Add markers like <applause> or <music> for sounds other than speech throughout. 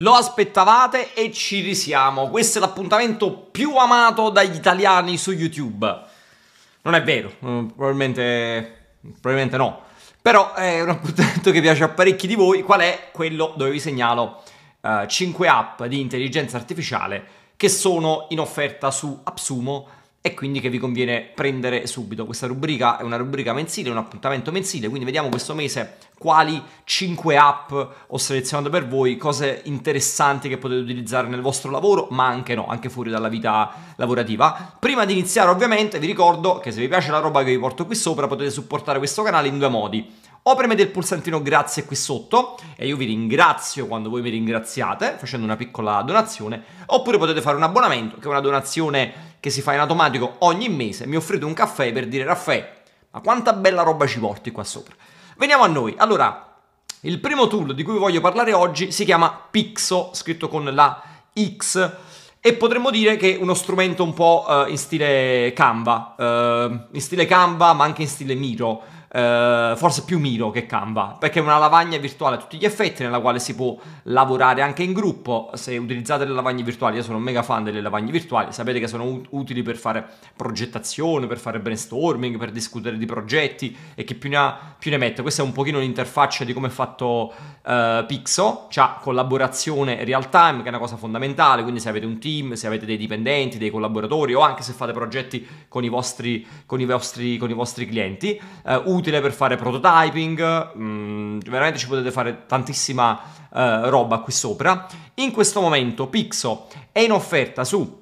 Lo aspettavate e ci risiamo. Questo è l'appuntamento più amato dagli italiani su YouTube. Non è vero, mm, probabilmente, probabilmente no. Però eh, è un appuntamento che piace a parecchi di voi, qual è quello dove vi segnalo uh, eh, 5 app di intelligenza artificiale che sono in offerta su AppSumo e quindi che vi conviene prendere subito. Questa rubrica è una rubrica mensile, un appuntamento mensile, quindi vediamo questo mese quali 5 app ho selezionato per voi, cose interessanti che potete utilizzare nel vostro lavoro, ma anche no, anche fuori dalla vita lavorativa. Prima di iniziare ovviamente vi ricordo che se vi piace la roba che vi porto qui sopra potete supportare questo canale in due modi o premete il pulsantino grazie qui sotto e io vi ringrazio quando voi mi ringraziate facendo una piccola donazione oppure potete fare un abbonamento che è una donazione che si fa in automatico ogni mese, mi offrite un caffè per dire Raffaè, ma quanta bella roba ci porti qua sopra. Veniamo a noi. Allora, il primo tool di cui voglio parlare oggi si chiama Pixo, scritto con la X e potremmo dire che è uno strumento un po' eh, in stile Canva, eh, in stile Canva ma anche in stile Miro eh, forse più Miro che Canva, perché è una lavagna virtuale a tutti gli effetti nella quale si può lavorare anche in gruppo. Se utilizzate le lavagne virtuali, io sono un mega fan delle lavagne virtuali, sapete che sono utili per fare progettazione, per fare brainstorming, per discutere di progetti e chi più ne ha più ne mette. Questa è un pochino l'interfaccia di come è fatto eh, Pixo, c'ha collaborazione real time che è una cosa fondamentale, quindi se avete un team, se avete dei dipendenti, dei collaboratori o anche se fate progetti con i vostri, con i vostri, con i vostri clienti, eh, utile per fare prototyping, mh, mm, veramente ci potete fare tantissima eh, roba qui sopra. In questo momento Pixo è in offerta su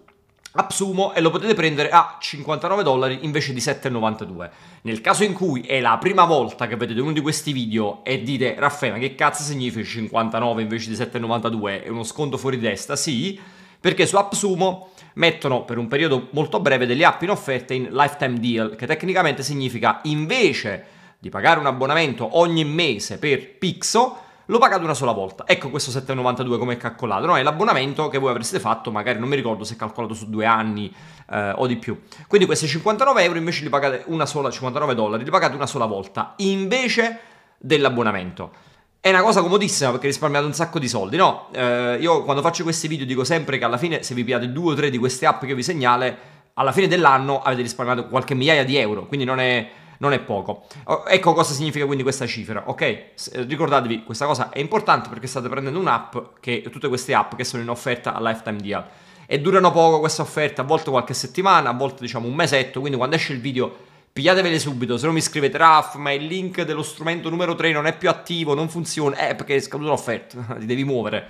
Absumo e lo potete prendere a 59 dollari invece di 7,92. Nel caso in cui è la prima volta che vedete uno di questi video e dite Raffaella che cazzo significa 59 invece di 7,92 è uno sconto fuori testa? Sì, perché su Absumo mettono per un periodo molto breve delle app in offerta in lifetime deal, che tecnicamente significa invece di pagare un abbonamento ogni mese per Pixo, lo pagate una sola volta. Ecco questo 7,92 come è calcolato, no? È l'abbonamento che voi avreste fatto, magari non mi ricordo se è calcolato su due anni eh, o di più. Quindi questi 59 euro invece li pagate una sola, 59 dollari, li pagate una sola volta, invece dell'abbonamento. È una cosa comodissima perché risparmiate un sacco di soldi, no? Eh, io quando faccio questi video dico sempre che alla fine se vi piate due o tre di queste app che vi segnale, alla fine dell'anno avete risparmiato qualche migliaia di euro, quindi non è, non è poco. Ecco cosa significa quindi questa cifra, ok? Eh, ricordatevi, questa cosa è importante perché state prendendo un'app, che, tutte queste app che sono in offerta a Lifetime Deal e durano poco queste offerte, a volte qualche settimana, a volte diciamo un mesetto, quindi quando esce il video pigliatevele subito, se no mi scrivete Raf, ma il link dello strumento numero 3 non è più attivo, non funziona, eh perché è scaduta l'offerta, <laughs> ti devi muovere.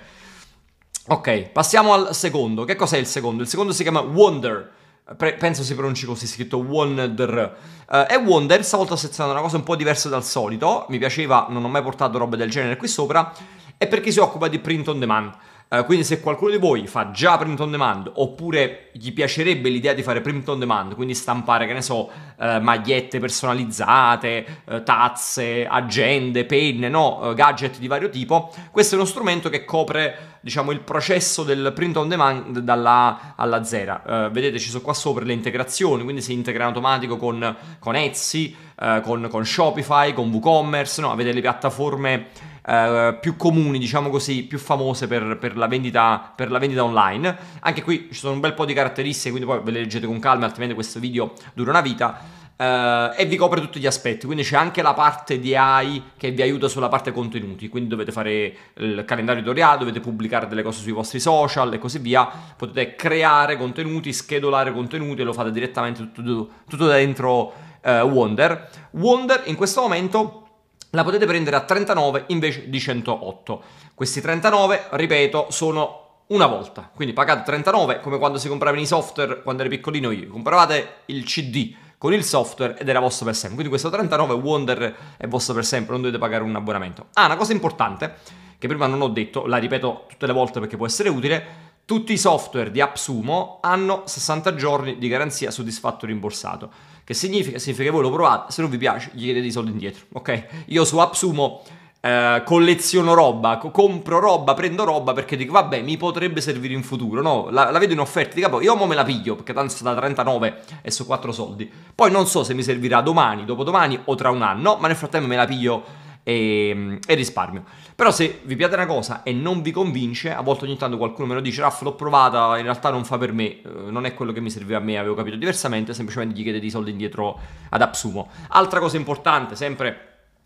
Ok, passiamo al secondo. Che cos'è il secondo? Il secondo si chiama Wonder. Pre- penso si pronunci così, scritto Wonder. Uh, eh, e Wonder stavolta sto una cosa un po' diversa dal solito. Mi piaceva, non ho mai portato robe del genere qui sopra. È perché si occupa di print on demand. Eh, quindi se qualcuno di voi fa già print on demand oppure gli piacerebbe l'idea di fare print on demand, quindi stampare, che ne so, uh, magliette personalizzate, uh, tazze, agende, penne, no, gadget di vario tipo, questo è uno strumento che copre, diciamo, il processo del print on demand dalla A alla Z. vedete, ci sono qua sopra le integrazioni, quindi si integra in automatico con, con Etsy, con, con Shopify, con WooCommerce, no, avete le piattaforme eh, più comuni, diciamo così, più famose per, per, la vendita, per, la vendita, online. Anche qui ci sono un bel po' di caratteristiche, quindi poi ve le leggete con calma, altrimenti questo video dura una vita. Uh, e vi copre tutti gli aspetti. Quindi c'è anche la parte di AI che vi aiuta sulla parte contenuti. Quindi dovete fare il calendario editoriale, dovete pubblicare delle cose sui vostri social e così via. Potete creare contenuti, schedolare contenuti e lo fate direttamente tutto, tutto dentro uh, Wonder. Wonder in questo momento la potete prendere a 39 invece di 108. Questi 39, ripeto, sono una volta, quindi pagate 39 come quando si compravano i software quando eri piccolino io, compravate il CD con il software ed era vostro per sempre, quindi questo 39 Wonder è vostro per sempre, non dovete pagare un abbonamento. Ah, una cosa importante, che prima non ho detto, la ripeto tutte le volte perché può essere utile, tutti i software di AppSumo hanno 60 giorni di garanzia soddisfatto rimborsato. Che significa? Significa che voi lo provate, se non vi piace gli chiedete i soldi indietro, ok? Io su Upsumo eh, colleziono roba, co- compro roba, prendo roba perché dico vabbè mi potrebbe servire in futuro, no? La, la vedo in offerta, dico poi io mo me la piglio perché tanto sta da 39 e so 4 soldi. Poi non so se mi servirà domani, dopodomani o tra un anno, ma nel frattempo me la piglio e, e, risparmio. Però se vi piace una cosa e non vi convince, a volte ogni tanto qualcuno me lo dice, Raff l'ho provata, in realtà non fa per me, eh, non è quello che mi serviva a me, avevo capito diversamente, semplicemente gli chiedete i soldi indietro ad Absumo. Altra cosa importante, sempre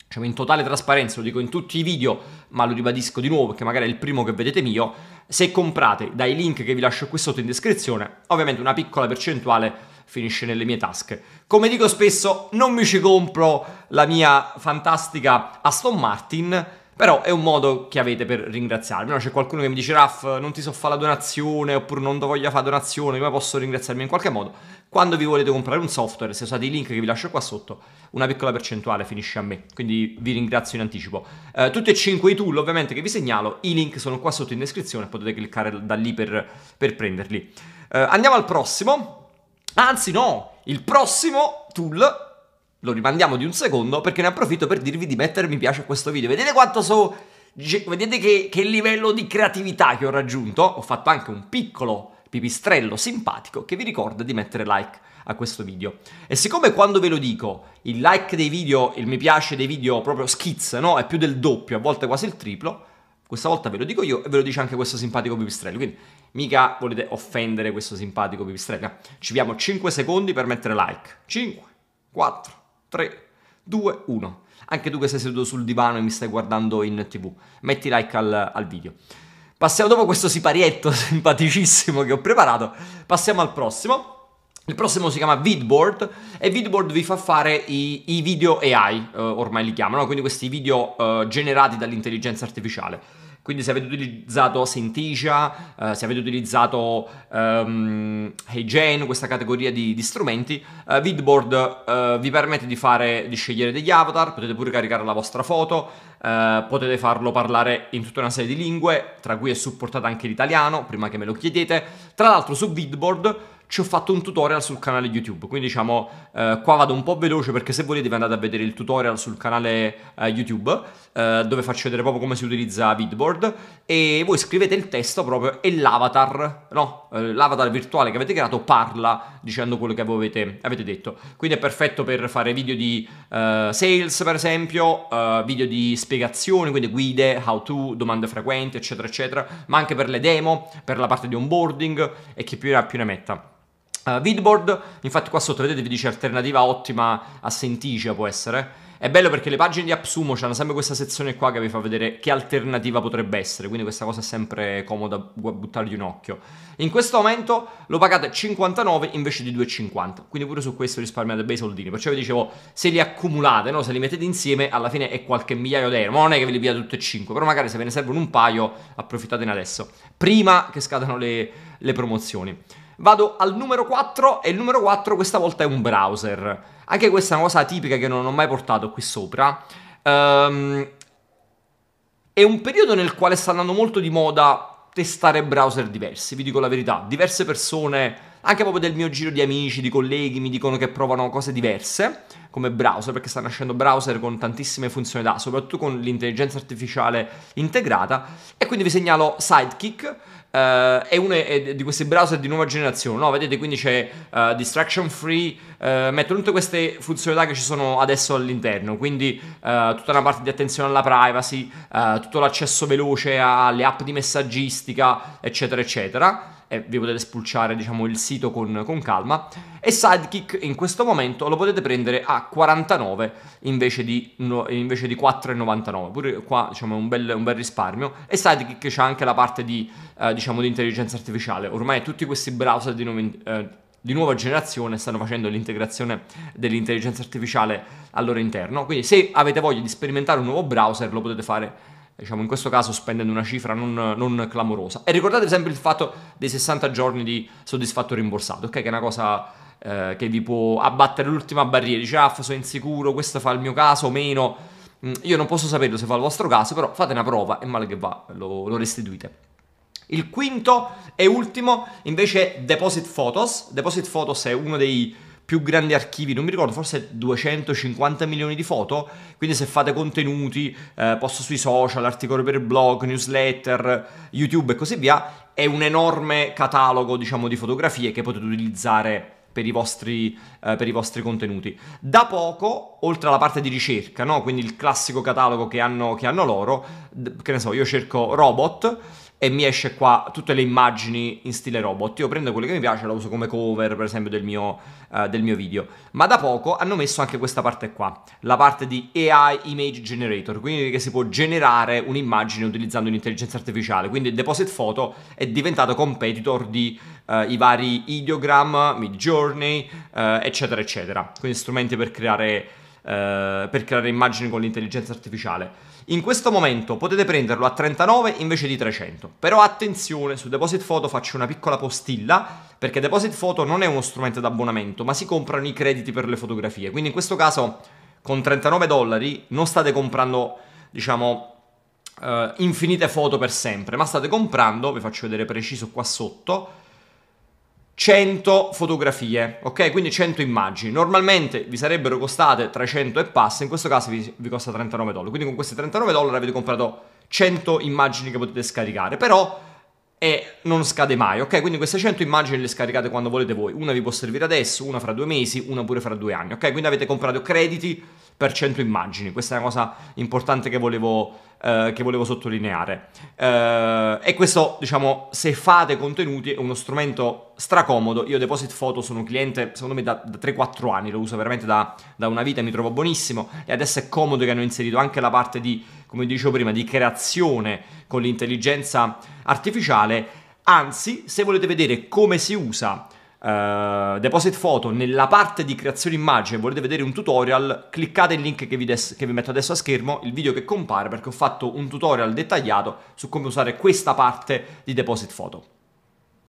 cioè in totale trasparenza, lo dico in tutti i video, ma lo ribadisco di nuovo perché magari è il primo che vedete mio, se comprate dai link che vi lascio qui sotto in descrizione, ovviamente una piccola percentuale finisce nelle mie tasche. Come dico spesso, non mi ci compro la mia fantastica Aston Martin, però è un modo che avete per ringraziarmi. No, c'è qualcuno che mi dice, Raff, non ti so fare la donazione, oppure non voglio fare donazione, come posso ringraziarmi in qualche modo? Quando vi volete comprare un software, se usate i link che vi lascio qua sotto, una piccola percentuale finisce a me, quindi vi ringrazio in anticipo. Eh, tutti e cinque i tool ovviamente che vi segnalo, i link sono qua sotto in descrizione, potete cliccare da lì per, per prenderli. Eh, andiamo al prossimo, Anzi no, il prossimo tool lo rimandiamo di un secondo perché ne approfitto per dirvi di mettere mi piace a questo video. Vedete quanto so... Vedete che, che livello di creatività che ho raggiunto? Ho fatto anche un piccolo pipistrello simpatico che vi ricorda di mettere like a questo video. E siccome quando ve lo dico il like dei video, il mi piace dei video proprio schizza, no? È più del doppio, a volte quasi il triplo, questa volta ve lo dico io e ve lo dice anche questo simpatico pipistrello. Quindi mica volete offendere questo simpatico pipistrello. Ci abbiamo 5 secondi per mettere like. 5, 4, 3, 2, 1. Anche tu che sei seduto sul divano e mi stai guardando in tv, metti like al, al video. Passiamo dopo questo siparietto <laughs> simpaticissimo che ho preparato, passiamo al prossimo. Il prossimo si chiama Vidboard e Vidboard vi fa fare i, i video AI, eh, ormai li chiamano, quindi questi video eh, generati dall'intelligenza artificiale. Quindi se avete utilizzato Synthesia, eh, se avete utilizzato um, ehm, HeyGen, questa categoria di, di strumenti, eh, Vidboard eh, vi permette di, fare, di, scegliere degli avatar, potete pure caricare la vostra foto, eh, potete farlo parlare in tutta una serie di lingue, tra cui è supportato anche l'italiano, prima che me lo chiedete. Tra l'altro su Vidboard ci ho fatto un tutorial sul canale YouTube, quindi diciamo eh, qua vado un po' veloce perché se volete vi andate a vedere il tutorial sul canale eh, YouTube eh, dove faccio vedere proprio come si utilizza Vidboard e voi scrivete il testo proprio e l'avatar, no, eh, l'avatar virtuale che avete creato parla dicendo quello che avete, avete detto. Quindi è perfetto per fare video di eh, sales per esempio, eh, video di spiegazioni, quindi guide, how to, domande frequenti eccetera eccetera, ma anche per le demo, per la parte di onboarding e chi più ne ha più ne metta. Uh, eh, Vidboard, infatti qua sotto vedete vi dice alternativa ottima a Senticia può essere. È bello perché le pagine di AppSumo hanno sempre questa sezione qua che vi fa vedere che alternativa potrebbe essere, quindi questa cosa è sempre comoda buttargli un occhio. In questo momento lo pagate 59 invece di 2,50, quindi pure su questo risparmiate bei soldini. Perciò vi dicevo, se li accumulate, no? se li mettete insieme, alla fine è qualche migliaio di euro, ma non è che ve li pigliate tutti e 5, però magari se ve ne servono un paio approfittatene adesso, prima che scadano le, le promozioni. Vado al numero 4 e il numero 4 questa volta è un browser. Anche questa è una cosa tipica che non ho mai portato qui sopra. Um, è un periodo nel quale sta andando molto di moda testare browser diversi, vi dico la verità. Diverse persone anche proprio del mio giro di amici, di colleghi, mi dicono che provano cose diverse come browser, perché sta nascendo browser con tantissime funzionalità, soprattutto con l'intelligenza artificiale integrata. E quindi vi segnalo Sidekick. Uh, è uno eh, di questi browser di nuova generazione, no? Vedete, quindi c'è uh, distraction free, uh, mettono tutte queste funzionalità che ci sono adesso all'interno, quindi tutta una parte di attenzione alla privacy, tutto l'accesso veloce alle app di messaggistica, eccetera, eccetera e vi potete spulciare diciamo, il sito con, con calma. E Sidekick in questo momento lo potete prendere a 49 invece di, no, invece di 4,99. Pure qua diciamo, è un bel, un bel, risparmio. E Sidekick c'è anche la parte di, eh, diciamo, di intelligenza artificiale. Ormai tutti questi browser di nuovo... Eh, di nuova generazione stanno facendo l'integrazione dell'intelligenza artificiale al loro interno. Quindi se avete voglia di sperimentare un nuovo browser lo potete fare diciamo in questo caso spendendo una cifra non, non clamorosa. E ricordate sempre il fatto dei 60 giorni di soddisfatto rimborsato, ok? Che è una cosa eh, che vi può abbattere l'ultima barriera, dice ah sono insicuro, questo fa il mio caso, o meno. Mm, io non posso saperlo se fa il vostro caso, però fate una prova e male che va, lo, lo restituite. Il quinto e ultimo invece Deposit Photos. Deposit Photos è uno dei più grandi archivi, non mi ricordo, forse 250 milioni di foto, quindi se fate contenuti, eh, post sui social, articoli per blog, newsletter, YouTube e così via, è un enorme catalogo, diciamo, di fotografie che potete utilizzare per i, vostri, eh, per i vostri, contenuti. Da poco, oltre alla parte di ricerca, no? quindi il classico catalogo che hanno, che hanno loro, che ne so, io cerco robot, e mi esce qua tutte le immagini in stile robot. Io prendo quelle che mi piace e la uso come cover, per esempio, del mio, uh, del mio, video. Ma da poco hanno messo anche questa parte qua, la parte di AI Image Generator, quindi che si può generare un'immagine utilizzando un'intelligenza artificiale. Quindi il Deposit Photo è diventato competitor di uh, i vari ideogram, Midjourney, uh, eccetera, eccetera. Quindi strumenti per creare eh, per creare immagini con l'intelligenza artificiale. In questo momento potete prenderlo a 39 invece di 300. Però attenzione, su Deposit Photo faccio una piccola postilla perché Deposit Photo non è uno strumento d'abbonamento, ma si comprano i crediti per le fotografie. Quindi in questo caso con 39 dollari non state comprando, diciamo, eh, infinite foto per sempre, ma state comprando, vi faccio vedere preciso qua sotto, 100 fotografie, ok? Quindi 100 immagini. Normalmente vi sarebbero costate 300 e passa, in questo caso vi, vi costa 39 dollari. Quindi con questi 39 dollari avete comprato 100 immagini che potete scaricare, però eh, non scade mai, ok? Quindi queste 100 immagini le scaricate quando volete voi. Una vi può servire adesso, una fra due mesi, una pure fra due anni, ok? Quindi avete comprato crediti per 100 immagini. Questa è una cosa importante che volevo, eh, che volevo sottolineare. Eh, e questo, diciamo, se fate contenuti è uno strumento stracomodo. Io Deposit Photo sono un cliente, secondo me, da, da 3-4 anni, lo uso veramente da, da una vita, mi trovo buonissimo e adesso è comodo che hanno inserito anche la parte di, come dicevo prima, di creazione con l'intelligenza artificiale. Anzi, se volete vedere come si usa eh, deposit photo nella parte di creazione immagine volete vedere un tutorial, cliccate il link che vi, des- che vi metto adesso a schermo, il video che compare perché ho fatto un tutorial dettagliato su come usare questa parte di deposit photo.